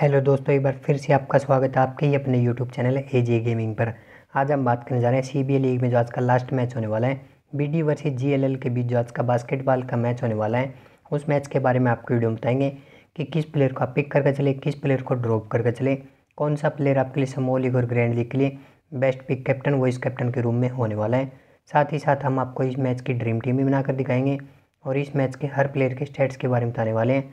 hello दोस्तों एक बार फिर से आपका स्वागत है आपके ही अपने YouTube channel A J gaming पर आज हम बात करने जा रहे हैं सी बी लीग में जो आज का लास्ट मैच होने वाला है B D versus G L L के बीच जो आज का बास्केटबॉल का मैच होने वाला है उस मैच के बारे में आपको वीडियो में बताएंगे कि किस प्लेयर को आप पिक करके चले किस प्लेयर को ड्रॉप करके चले कौन सा प्लेयर आपके लिए समो लीग और ग्रैंड लीग के लिए best pick captain vice captain के रूम में होने वाला है साथ ही साथ हम आपको इस मैच की ड्रीम टीम भी बनाकर दिखाएंगे और इस मैच के हर प्लेयर के स्टेट्स के बारे में बताने वाले हैं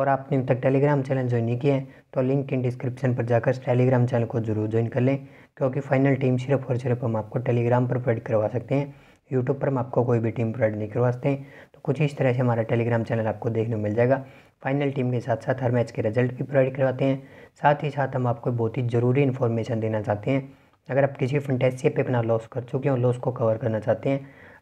और आपने अभी तक टेलीग्राम चैनल ज्वाइन नहीं किया है तो लिंक इन डिस्क्रिप्शन पर जाकर टेलीग्राम चैनल को जरूर ज्वाइन कर लें क्योंकि फाइनल टीम सिर्फ और सिर्फ हम आपको टेलीग्राम पर प्रोवाइड करवा सकते हैं यूट्यूब पर हम आपको कोई भी टीम प्रोवाइड नहीं करवा सकते तो कुछ इस तरह से हमारा टेलीग्राम चैनल आपको देखने मिल जाएगा फाइनल टीम के साथ साथ हर मैच के रिजल्ट भी प्रोवाइड करवाते हैं साथ ही साथ हम आपको बहुत ही ज़रूरी इन्फॉर्मेशन देना चाहते हैं अगर आप किसी फंटेसी पे अपना लॉस कर चुके हो लॉस को कवर करना चाहते हैं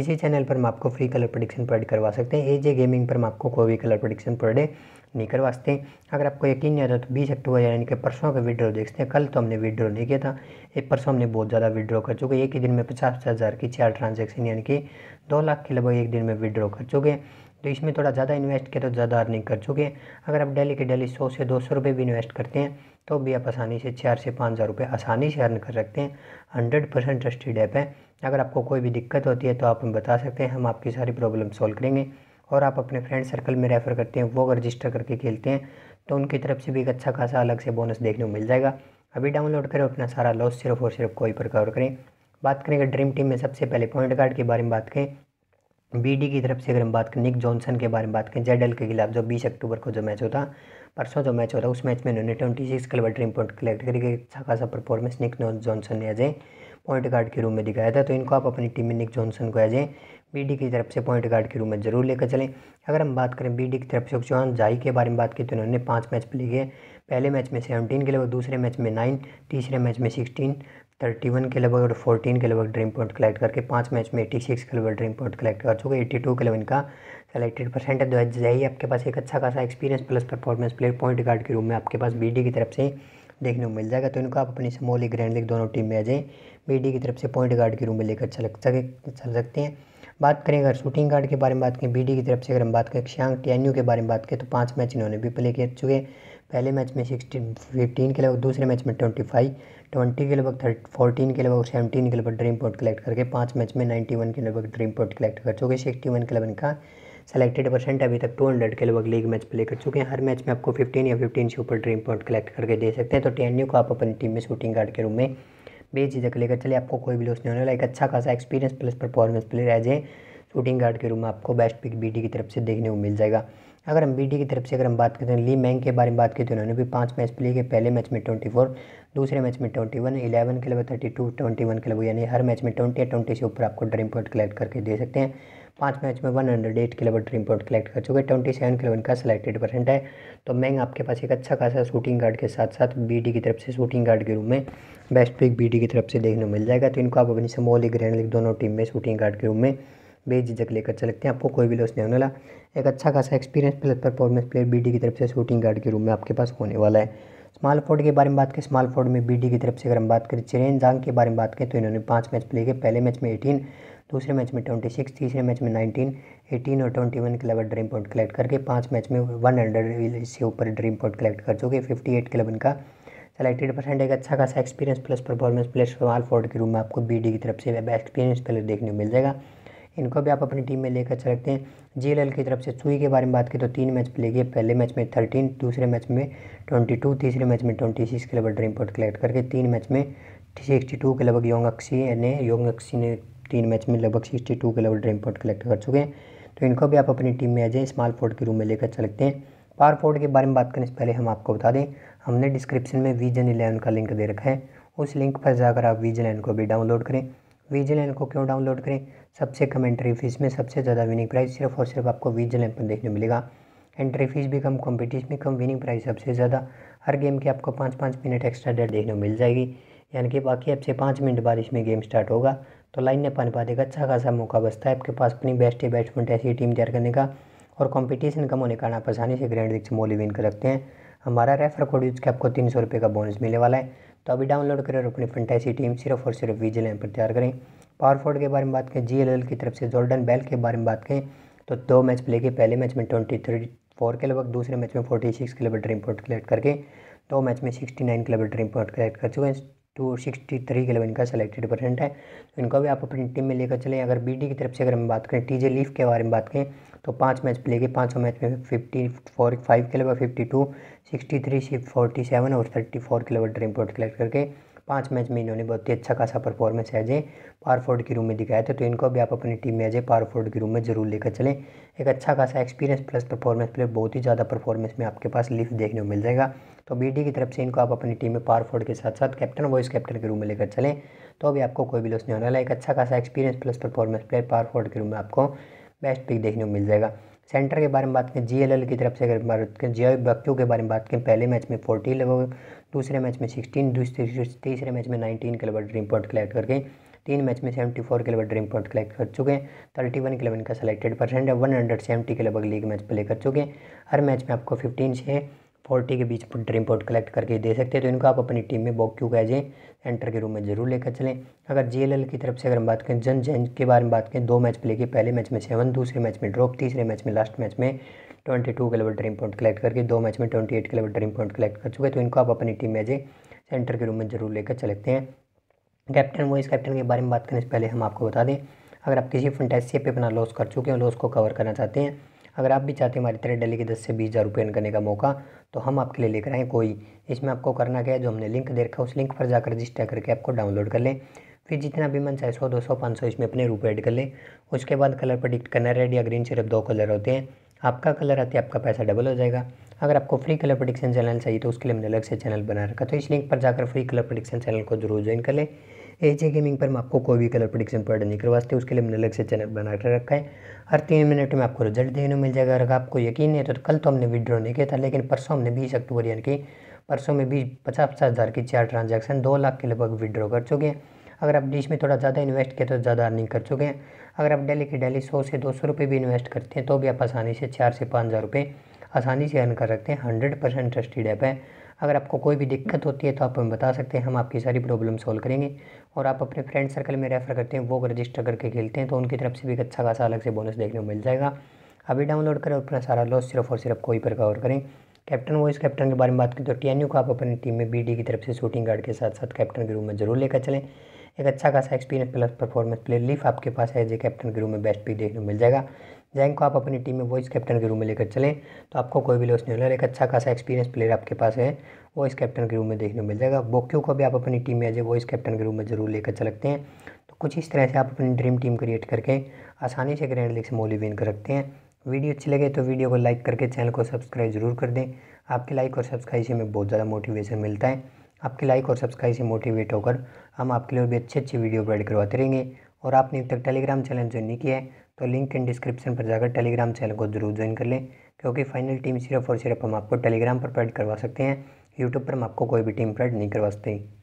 इसी चैनल पर हम आपको फ्री कलर प्रोडिक्शन प्रोवाइड करवा सकते हैं एजे गेमिंग पर हम आपको कोई भी कलर प्रोडिक्शन प्रोवाइड नहीं करवा सकते अगर आपको यकीन नहीं आता तो बीस अक्टूबर यानी कि परसों का विड्रॉ देखते हैं कल तो हमने विड्रॉ नहीं किया था एक परसों हमने बहुत ज़्यादा विड्रॉ कर चुके एक ही दिन में पचास हज़ार की चार ट्रांजेक्शन यानी कि दो लाख के लगभग एक दिन में विड्रॉ कर चुके हैं तो इसमें थोड़ा ज़्यादा इन्वेस्ट किया तो ज़्यादा अर्निंग कर चुके हैं अगर आप डेली के डेली सौ से दो सौ रुपये भी इन्वेस्ट करते हैं तो भी आप आसानी से चार से पाँच हज़ार रुपये आसानी से अर्न कर सकते हैं हंड्रेड परसेंट ट्रस्टेड ऐप है अगर आपको कोई भी दिक्कत होती है तो आप हमें बता सकते हैं हम आपकी सारी प्रॉब्लम सॉल्व करेंगे और आप अपने फ्रेंड सर्कल में रेफ़र करते हैं वो रजिस्टर करके खेलते हैं तो उनकी तरफ से भी एक अच्छा खासा अलग से बोनस देखने को मिल जाएगा अभी डाउनलोड करें अपना सारा लॉस सिर्फ और सिर्फ कोई पर कवर करें बात करेंगे ड्रीम टीम में सबसे पहले पॉइंट कार्ड के बारे में बात करें बीडी की तरफ से अगर हम बात करें निक जॉनसन के बारे में बात करें जेड के खिलाफ जो बीस अक्टूबर को जो मैच होता परसों जो मैच होता उस मैच में उन्होंने twenty six club dream point collect करके अच्छा खासा परफॉर्मेंस निक जॉनसन ने एज ए पॉइंट गार्ड के रूम में दिखाया था तो इनको आप अपनी टीम में निक जॉनसन को एज ए बी की तरफ से पॉइंट गार्ड के रूम में जरूर लेकर चलें अगर हम बात करें बी की तरफ से चौहान तो जाई के बारे में बात की तो उन्होंने पाँच मैच प्ले किए पहले मैच में सेवनटीन के लिए दूसरे मैच में नाइन तीसरे मैच में सिक्सटीन थर्टी वन के लगभग और फोर्टीन के लगभग ड्रीम पॉइंट कलेक्ट करके पाँच मैच में एट्टी सिक्स के लगभग ड्रीम पॉइंट कलेक्ट कर चुके एट्टी टू के लेवन का सेलेक्टेड परसेंट है जो है आपके पास एक अच्छा खासा experience plus performance player point guard के रूप में आपके पास बी की तरफ से देखने को मिल जाएगा तो इनको आप अपनी स्मॉल ग्रैंड लीग दोनों टीम में आ जाए बी की तरफ से पॉइंट गार्ड के रूम में लेकर चल सके चल सकते हैं बात करें अगर शूटिंग गार्ड के बारे में बात करें बी की तरफ से अगर हम बात करें श्यांग टियान्यू के बारे में बात करें तो पाँच मैच इन्होंने भी प्ले कर चुके हैं पहले मैच में सिक्सटीन फिफ्टीन के लगभग दूसरे मैच में ट्वेंटी फाइव ट्वेंटी के लगभग थर्ट फोर्टीन के लगभग सेवनटीन के लगभग ड्रीम पॉइंट कलेक्ट करके पाँच मैच में नाइन्टी वन के लगभग ड्रीम पॉइंट कलेक्ट कर चुके सिक्सटी वन के लगभग का सेलेक्टेड परसेंट अभी तक टू हंड्रेड के लगभग लीग मैच प्ले कर चुके हैं हर मैच में आपको फिफ्टीन या फिफ्टीन से ऊपर ड्रीम पॉइंट कलेक्ट करके दे सकते हैं तो टी को आप अपनी टीम में शूटिंग गार्ड के रूम में तक लेकर चले आपको कोई भी लॉस नहीं होने वाला एक अच्छा खासा experience plus performance player as a shooting guard के रूम में आपको बेस्ट पिक बी की तरफ से देखने को मिल जाएगा अगर हम बी की तरफ से अगर हम बात करते हैं ली मैंग के बारे में बात की तो उन्होंने भी पाँच मैच प्ले किए पहले मैच में ट्वेंटी फोर दूसरे मैच में ट्वेंटी वन इलेवन के club thirty two twenty one के क्लब यानी हर मैच में ट्वेंटी या ट्वेंटी से ऊपर आपको ड्रीम पॉइंट कलेक्ट करके दे सकते हैं पाँच मैच में वन हंड्रेड एट के लगभग ड्रीम पॉइंट कलेक्ट कर चुके ट्वेंटी सेवन किलो का सिलेक्टेड परसेंट है तो मैंग आपके पास एक अच्छा खासा शूटिंग गार्ड के साथ साथ डी की तरफ से शूटिंग गार्ड के रूप में बेस्ट पिक डी की तरफ से देखने को मिल जाएगा तो इनको आप अपनी समोली ग्रैंड लीग दोनों टीम में शूटिंग गार्ड के रूप में बेझिझक लेकर चलते हैं आपको कोई भी लॉस नहीं होने वाला एक अच्छा खासा experience plus performance player BD की तरफ से शूटिंग गार्ड के रूम में आपके पास होने वाला है स्मॉल फोर्ड के बारे में बात करें स्मॉल फोर्ड में बीडी की तरफ से अगर हम बात करें चिरेन जांग के बारे में बात करें तो इन्होंने पाँच मैच प्ले किए पहले मैच में एटीन दूसरे मैच में ट्वेंटी सिक्स तीसरे मैच में नाइनटीन एटीन और ट्वेंटी वन के लेवल ड्रीम पॉइंट कलेक्ट करके पाँच मैच में वन हंड्रेड इससे ऊपर ड्रीम पॉइंट कलेक्ट कर चुके फिफ्टी एट क्लब का सेलेक्टेड परसेंट एक अच्छा खासा experience plus performance plus small forward के रूम में आपको बी की तरफ से एक्सपीरियंस प्लेयर देखने को मिल जाएगा इनको भी आप अपनी टीम में लेकर चल सकते हैं जे की तरफ से सुई के बारे में बात की तो तीन मैच प्ले किए पहले मैच में थर्टीन दूसरे मैच में ट्वेंटी टू तीसरे मैच में ट्वेंटी सिक्स के लगभग ड्रीम पॉइंट कलेक्ट करके तीन मैच में सिक्सटी टू के लगभग योंग अक्सी ने योंग अक्सी ने तीन मैच में लगभग सिक्सटी टू के लगभग ड्रीम पॉइंट कलेक्ट कर चुके हैं तो इनको भी आप अपनी टीम में जाए स्मॉल फोर्ड के रूम में लेकर चल सकते हैं पावर फोर्ड के बारे में बात करने से पहले हम आपको बता दें हमने डिस्क्रिप्शन में वीजन इलेवन का लिंक दे रखा है उस लिंक पर जाकर आप वीजन इलेवन को भी डाउनलोड करें एन को क्यों डाउनलोड करें सबसे कम एंट्री फीस में सबसे ज़्यादा विनिंग प्राइस सिर्फ और सिर्फ आपको वीजलैन पर देखने मिलेगा एंट्री फीस भी कम कॉम्पिटिशन भी कम विनिंग प्राइस सबसे ज़्यादा हर गेम की आपको पाँच पाँच मिनट एक्स्ट्रा डेट देखने को मिल जाएगी यानी कि बाकी आपसे से पाँच मिनट बाद इसमें गेम स्टार्ट होगा तो लाइन ने पानी पा देगा अच्छा खासा मौका बचता है आपके पास अपनी बेस्ट बैट्समैन ऐसी टीम तैयार करने का और कंपटीशन कम होने का कारण आप आसानी से ग्रैंड दीक्षा मोली विन कर सकते हैं हमारा रेफर कोड यूज के आपको तीन सौ रुपये का बोनस मिलने वाला है तो अभी डाउनलोड करें और अपनी फंटेसी टीम सिर्फ और सिर्फ विजिल ऐप पर तैयार करें पावर फोर्ड के बारे में बात करें जी की तरफ से जॉर्डन बेल के बारे में बात करें तो दो मैच प्ले किए पहले मैच में ट्वेंटी थ्री फोर के लगभग दूसरे मैच में forty six kilometre point collect करके दो मैच में sixty nine kilometre point collect कर चुके हैं टू सिक्सटी थ्री लिए इनका सेलेक्टेड परसेंट है तो इनको भी आप अपनी टीम में लेकर चलें अगर बीडी की तरफ से अगर हम बात करें टीजे लीफ के बारे में बात करें तो पाँच मैच प्ले के पाँचों मैच में फिफ्टी फोर फाइव के लिए fifty two sixty three forty seven और थर्टी फोर के लिए ड्रीम पॉइंट कलेक्ट करके पाँच मैच में इन्होंने बहुत ही अच्छा खासा परफॉर्मेंस एज ए फोर्ड के रूम में दिखाया था तो, तो इनको भी आप अपनी टीम में एज ए फोर्ड के रूम में ज़रूर लेकर चलें एक अच्छा खासा एक्सपीरियंस प्लस परफॉर्मेंस प्लेयर बहुत ही ज़्यादा परफॉर्मेंस में आपके पास लिफ्ट देखने को मिल जाएगा तो बी की तरफ से इनको आप अपनी टीम में पारफोर्ड के साथ साथ कैप्टन वॉइस कैप्टन के रूम में लेकर चलें तो अभी आपको कोई भी लॉस नहीं होने वाला एक अच्छा खासा experience plus performance player power forward के रूम में आपको बेस्ट पिक देखने को मिल जाएगा सेंटर के बारे में बात करें जीएलएल की तरफ से अगर बात करें जी बक्यू के बारे में बात करें पहले मैच में फोर्टीन लगभग दूसरे मैच में सिक्सटीन तीसरे मैच में नाइनटीन के किलोमीटर ड्रीम पॉइंट कलेक्ट करके तीन मैच में सेवेंटी फोर के लगभग ड्रीम पॉइंट कलेक्ट कर चुके हैं थर्टी वन के का सेलेक्टेड परसेंट है वन हंड्रेड सेवेंटी के लगभग लीग मैच प्ले कर चुके हैं हर मैच में आपको फिफ्टीन से फोर्टी के बीच ड्रीम पॉइंट कलेक्ट करके दे सकते हैं तो इनको आप अपनी टीम में बॉक क्यू कह जाए सेंटर के रूप में जरूर लेकर चलें अगर जे की तरफ से अगर हम बात करें जन जैन के बारे में बात करें दो मैच प्ले के पहले मैच में सेवन दूसरे मैच में ड्रॉप तीसरे मैच में लास्ट मैच में twenty two dream point collect करके दो मैच में twenty eight dream point collect कर चुके हैं तो इनको आप अपनी टीम में जे सेंटर के रूम में जरूर लेकर चलते हैं कैप्टन वो इस कैप्टन के बारे में बात करने से पहले हम आपको बता दें अगर आप किसी फंटेसी पे अपना लॉस कर चुके हैं लॉस को कवर करना चाहते हैं अगर आप भी चाहते हैं हमारी तरह डेली के दस से बीस हज़ार रुपये करने का मौका तो हम आपके लिए लेकर आए कोई इसमें आपको करना क्या है जो हमने लिंक दे रखा है उस लिंक पर जाकर रजिस्टर करके आपको डाउनलोड कर लें फिर जितना भी मन चाहे सौ दो सौ पाँच सौ इसमें अपने रुपये ऐड कर लें उसके बाद कलर प्रडिक्ट करना रेड या ग्रीन सिर्फ दो कलर होते हैं आपका कलर आते आपका पैसा डबल हो जाएगा अगर आपको फ्री कलर प्रडिक्शन चैनल चाहिए तो उसके लिए हमने अलग से चैनल बना रखा तो इस लिंक पर जाकर फ्री कलर प्रडिक्शन चैनल को जरूर ज्वाइन कर लें एच ए गेमिंग पर मैं आपको कोई भी कलर प्रोडिक्शन पर्ड नहीं करवाते उसके लिए मैंने अलग से चैनल बना कर रखा है हर तीन मिनट में आपको रिजल्ट देखने मिल जाएगा अगर आपको यकीन है तो कल तो हमने विड्रॉ नहीं किया था लेकिन परसों हमने बीस अक्टूबर यानी कि परसों में बीस पचास पचास हज़ार की चार ट्रांजेक्शन दो लाख के लगभग विड्रॉ कर चुके हैं अगर आप डिश में थोड़ा ज़्यादा इन्वेस्ट किया तो ज़्यादा अर्निंग कर चुके हैं अगर आप डेली की डेली सौ से दो सौ रुपये भी इन्वेस्ट करते हैं तो भी आप आसानी से चार से पाँच हज़ार रुपये आसानी से अर्न कर सकते हैं हंड्रेड परसेंट ट्रस्टेड ऐप है अगर आपको कोई भी दिक्कत होती है तो आप हमें बता सकते हैं हम आपकी सारी प्रॉब्लम सॉल्व करेंगे और आप अपने फ्रेंड सर्कल में रेफ़र करते हैं वो रजिस्टर करके खेलते हैं तो उनकी तरफ से भी एक अच्छा खासा अलग से बोनस देखने को मिल जाएगा अभी डाउनलोड करें और अपना सारा लॉस सिर्फ और सिर्फ कोई पर कवर करें कैप्टन वॉइस कैप्टन के बारे में बात करें तो टी को आप अपनी टीम में बी की तरफ से शूटिंग गार्ड के साथ साथ कैप्टन के रूम में जरूर लेकर चलें एक अच्छा खासा एक्सपीरियंस प्लस परफॉर्मेंस प्ले लिफ आपके पास है जे कैप्टन के रूम में बेस्ट पिक देखने को मिल जाएगा जैंग को आप अपनी टीम में वॉइस कैप्टन के रूम में लेकर चलें तो आपको कोई भी लॉस नहीं होगा एक अच्छा खासा एक्सपीरियंस प्लेयर आपके पास है वॉइस कैप्टन के रूम में देखने को मिल जाएगा बोक्यू को भी आप अपनी टीम में एज ए वॉइस कैप्टन के रूम में जरूर लेकर चल सकते हैं तो कुछ इस तरह से आप अपनी ड्रीम टीम क्रिएट करके आसानी से ग्रैंड लीग से मोली विन कर सकते हैं वीडियो अच्छी लगे तो वीडियो को लाइक करके चैनल को सब्सक्राइब जरूर कर दें आपके लाइक और सब्सक्राइब से हमें बहुत ज़्यादा मोटिवेशन मिलता है आपके लाइक और सब्सक्राइब से मोटिवेट होकर हम आपके लिए भी अच्छी अच्छी वीडियो प्रोवाइड करवाते रहेंगे और आपने अब तक टेलीग्राम चैनल ज्वाइन नहीं किया है तो लिंक इन डिस्क्रिप्शन पर जाकर टेलीग्राम चैनल को जरूर ज्वाइन कर लें क्योंकि फाइनल टीम सिर्फ और सिर्फ हम आपको टेलीग्राम पर प्रोवाइड करवा सकते हैं यूट्यूब पर हम आपको कोई भी टीम प्रोवाइड नहीं करवा सकते